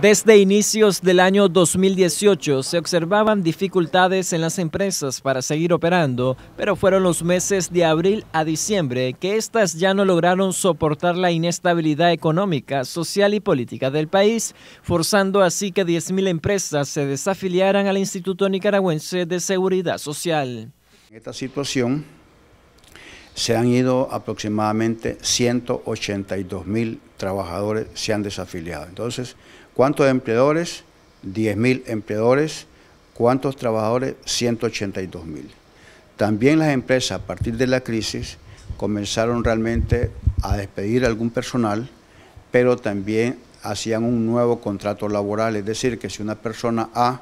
Desde inicios del año 2018 se observaban dificultades en las empresas para seguir operando, pero fueron los meses de abril a diciembre que estas ya no lograron soportar la inestabilidad económica, social y política del país, forzando así que 10.000 empresas se desafiliaran al Instituto Nicaragüense de Seguridad Social. Esta situación se han ido aproximadamente 182 mil trabajadores, se han desafiliado. Entonces, ¿cuántos empleadores? 10 mil empleadores. ¿Cuántos trabajadores? 182 mil. También las empresas, a partir de la crisis, comenzaron realmente a despedir algún personal, pero también hacían un nuevo contrato laboral. Es decir, que si una persona A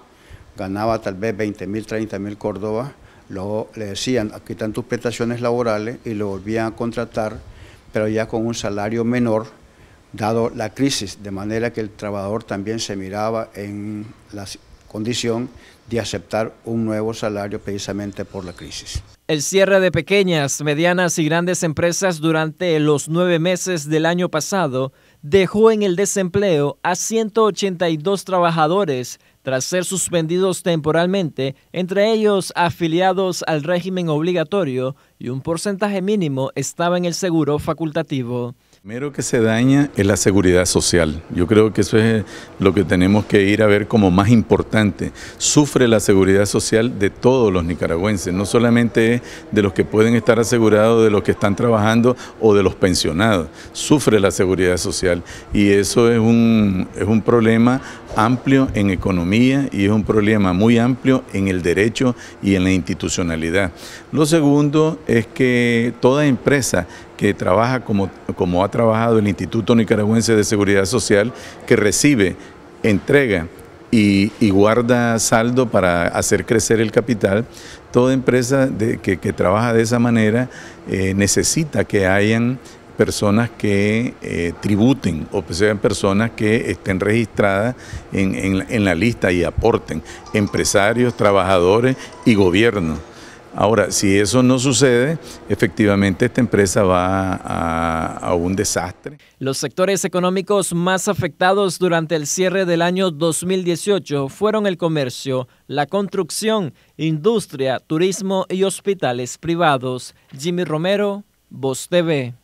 ganaba tal vez 20 mil, 30 mil Córdoba, Luego le decían, aquí están tus prestaciones laborales y lo volvían a contratar, pero ya con un salario menor, dado la crisis, de manera que el trabajador también se miraba en la condición de aceptar un nuevo salario precisamente por la crisis. El cierre de pequeñas, medianas y grandes empresas durante los nueve meses del año pasado dejó en el desempleo a 182 trabajadores tras ser suspendidos temporalmente, entre ellos afiliados al régimen obligatorio y un porcentaje mínimo estaba en el seguro facultativo. Primero que se daña es la seguridad social. Yo creo que eso es lo que tenemos que ir a ver como más importante. Sufre la seguridad social de todos los nicaragüenses, no solamente de los que pueden estar asegurados, de los que están trabajando o de los pensionados. Sufre la seguridad social y eso es un, es un problema amplio en economía y es un problema muy amplio en el derecho y en la institucionalidad. Lo segundo es que toda empresa que trabaja como, como ha trabajado el Instituto Nicaragüense de Seguridad Social, que recibe, entrega y, guarda saldo para hacer crecer el capital, toda empresa que, trabaja de esa manera eh, necesita que hayan personas que eh, tributen o pues sean personas que estén registradas en, la lista y aporten, empresarios, trabajadores y gobierno. Ahora, si eso no sucede, efectivamente esta empresa va a, a, un desastre. Los sectores económicos más afectados durante el cierre del año 2018 fueron el comercio, la construcción, industria, turismo y hospitales privados. Jimmy Romero, Voz TV.